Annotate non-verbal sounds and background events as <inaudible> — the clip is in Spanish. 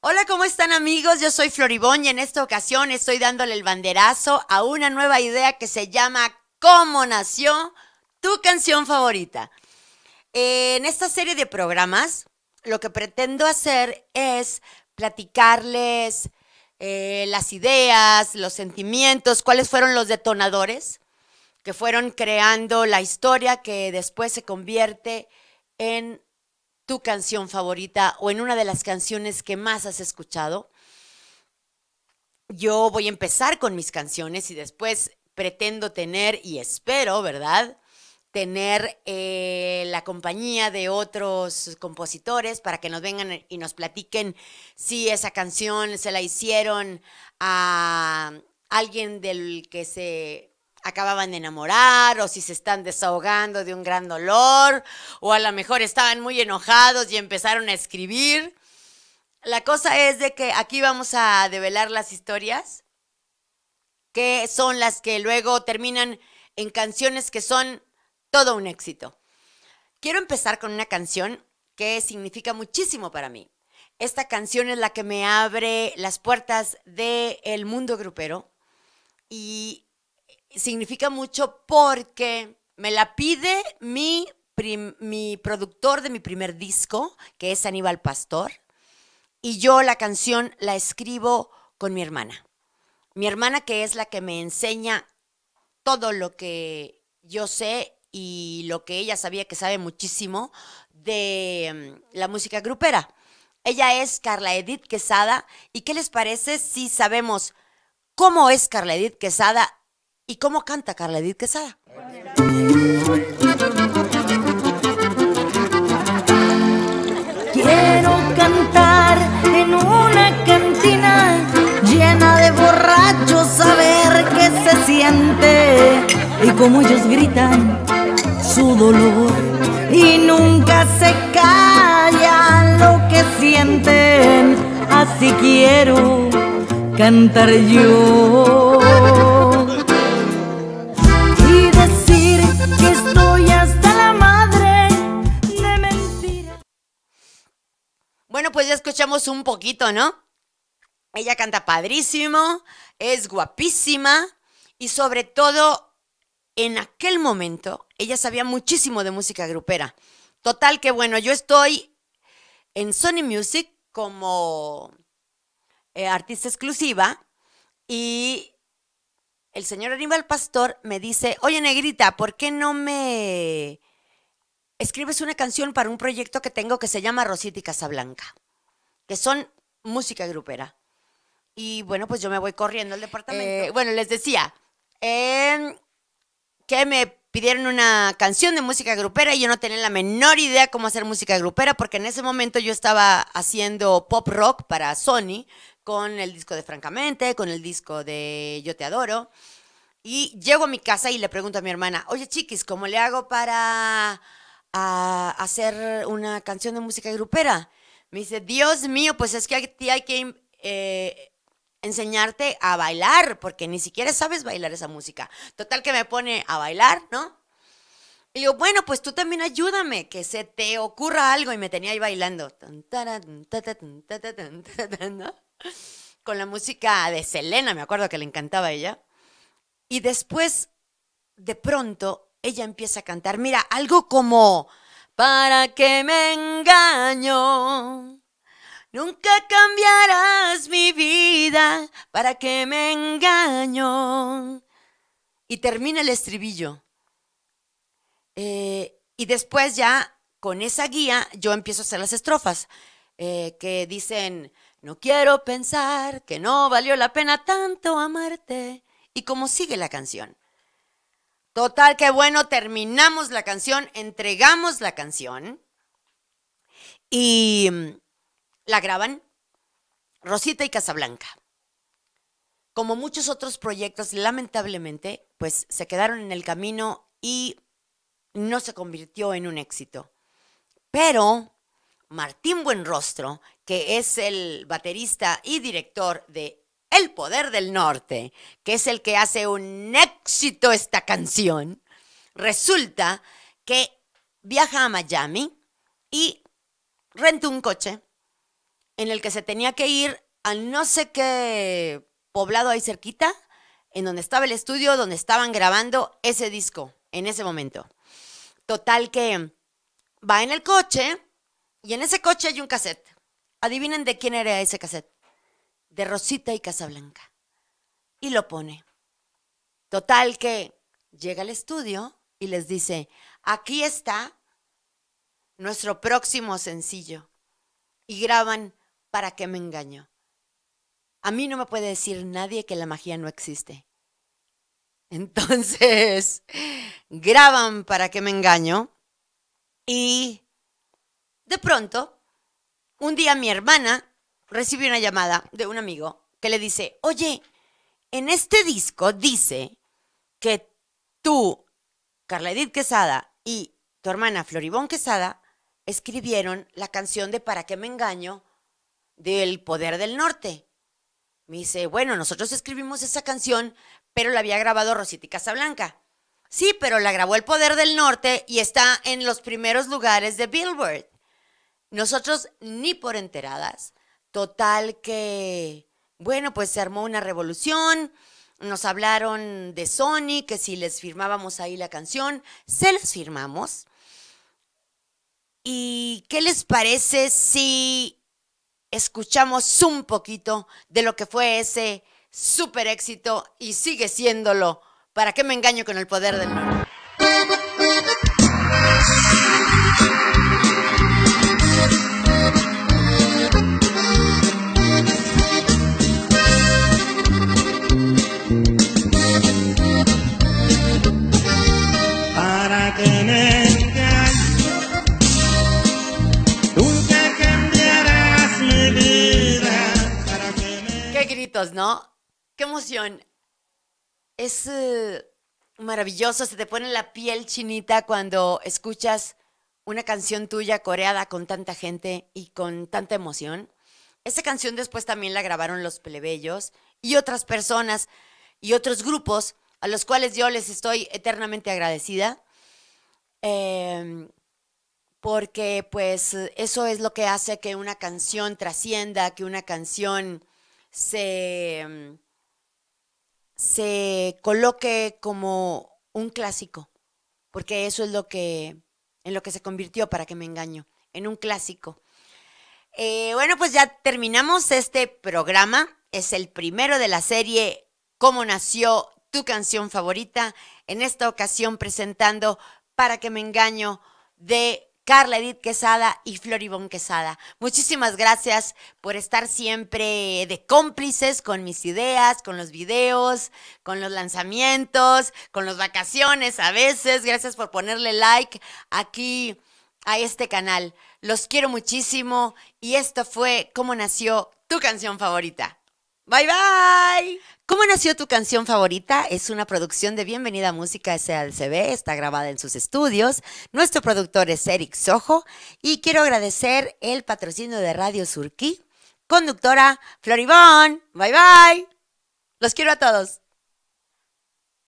Hola, ¿cómo están amigos? Yo soy Floribón y en esta ocasión estoy dándole el banderazo a una nueva idea que se llama ¿Cómo nació tu canción favorita? Eh, en esta serie de programas, lo que pretendo hacer es platicarles eh, las ideas, los sentimientos, cuáles fueron los detonadores que fueron creando la historia que después se convierte en tu canción favorita o en una de las canciones que más has escuchado. Yo voy a empezar con mis canciones y después pretendo tener, y espero, ¿verdad? Tener eh, la compañía de otros compositores para que nos vengan y nos platiquen si esa canción se la hicieron a alguien del que se acababan de enamorar o si se están desahogando de un gran dolor o a lo mejor estaban muy enojados y empezaron a escribir. La cosa es de que aquí vamos a develar las historias que son las que luego terminan en canciones que son todo un éxito. Quiero empezar con una canción que significa muchísimo para mí. Esta canción es la que me abre las puertas del el mundo grupero y significa mucho porque me la pide mi, mi productor de mi primer disco, que es Aníbal Pastor, y yo la canción la escribo con mi hermana. Mi hermana que es la que me enseña todo lo que yo sé y lo que ella sabía que sabe muchísimo de mm, la música grupera. Ella es Carla Edith Quesada. ¿Y qué les parece si sabemos cómo es Carla Edith Quesada ¿Y cómo canta Carla Edith Quesada? Quiero cantar en una cantina llena de borrachos a ver qué se siente y cómo ellos gritan su dolor y nunca se callan lo que sienten. Así quiero cantar yo. ya escuchamos un poquito, ¿no? Ella canta padrísimo, es guapísima y sobre todo en aquel momento ella sabía muchísimo de música grupera. Total que bueno, yo estoy en Sony Music como eh, artista exclusiva y el señor Aníbal Pastor me dice, oye negrita, ¿por qué no me escribes una canción para un proyecto que tengo que se llama Rosita y Casablanca? que son música grupera. Y bueno, pues yo me voy corriendo al departamento. Eh, bueno, les decía em, que me pidieron una canción de música grupera y yo no tenía la menor idea cómo hacer música grupera porque en ese momento yo estaba haciendo pop rock para Sony con el disco de Francamente, con el disco de Yo Te Adoro. Y llego a mi casa y le pregunto a mi hermana, oye chiquis, ¿cómo le hago para ah, hacer una canción de música grupera? Me dice, Dios mío, pues es que a ti hay que em, eh, enseñarte a bailar, porque ni siquiera sabes bailar esa música. Total que me pone a bailar, ¿no? Y digo, bueno, pues tú también ayúdame, que se te ocurra algo. Y me tenía ahí bailando. Con la música de Selena, me acuerdo que le encantaba a ella. Y después, de pronto, ella empieza a cantar. Mira, algo como ¿Para que me engaño? Nunca cambiarás mi vida, ¿para que me engaño? Y termina el estribillo. Eh, y después ya, con esa guía, yo empiezo a hacer las estrofas, eh, que dicen, no quiero pensar que no valió la pena tanto amarte. Y como sigue la canción. Total, qué bueno, terminamos la canción, entregamos la canción y mm, la graban Rosita y Casablanca. Como muchos otros proyectos, lamentablemente, pues se quedaron en el camino y no se convirtió en un éxito. Pero Martín Buenrostro, que es el baterista y director de el Poder del Norte, que es el que hace un éxito esta canción, resulta que viaja a Miami y renta un coche en el que se tenía que ir a no sé qué poblado ahí cerquita, en donde estaba el estudio, donde estaban grabando ese disco en ese momento. Total que va en el coche y en ese coche hay un cassette. Adivinen de quién era ese cassette de Rosita y Casablanca. Y lo pone. Total que llega al estudio y les dice, aquí está nuestro próximo sencillo. Y graban para que me engaño. A mí no me puede decir nadie que la magia no existe. Entonces, <laughs> graban para que me engaño. Y de pronto, un día mi hermana Recibí una llamada de un amigo que le dice, oye, en este disco dice que tú, Carla Edith Quesada y tu hermana Floribón Quesada escribieron la canción de Para qué me engaño del Poder del Norte. Me dice, bueno, nosotros escribimos esa canción, pero la había grabado Rosita Casablanca. Sí, pero la grabó El Poder del Norte y está en los primeros lugares de Billboard. Nosotros ni por enteradas Total que, bueno, pues se armó una revolución, nos hablaron de Sony, que si les firmábamos ahí la canción, se les firmamos. ¿Y qué les parece si escuchamos un poquito de lo que fue ese super éxito y sigue siéndolo? ¿Para qué me engaño con el poder del norte? ¿no? ¡Qué emoción! Es eh, maravilloso, se te pone la piel chinita cuando escuchas una canción tuya coreada con tanta gente y con tanta emoción. Esa canción después también la grabaron los plebeyos y otras personas y otros grupos a los cuales yo les estoy eternamente agradecida. Em, porque pues eso es lo que hace que una canción trascienda, que una canción se, coloque como un clásico, porque eso es lo que, en lo que se convirtió para que me engaño, en un clásico. Eh, bueno, pues ya terminamos este programa. Es el primero de la serie Cómo nació tu canción favorita. En esta ocasión presentando Para que me engaño de Carla Edith Quesada y Floribón Quesada. Muchísimas gracias por estar siempre de cómplices con mis ideas, con los videos, con los lanzamientos, con las vacaciones a veces. Gracias por ponerle like aquí a este canal. Los quiero muchísimo y esto fue cómo nació tu canción favorita. Bye bye. ¿Cómo nació tu canción favorita? Es una producción de Bienvenida Música SALCB, está grabada en sus estudios. Nuestro productor es Eric Sojo y quiero agradecer el patrocinio de Radio Surquí, conductora Floribón. Bye bye. Los quiero a todos.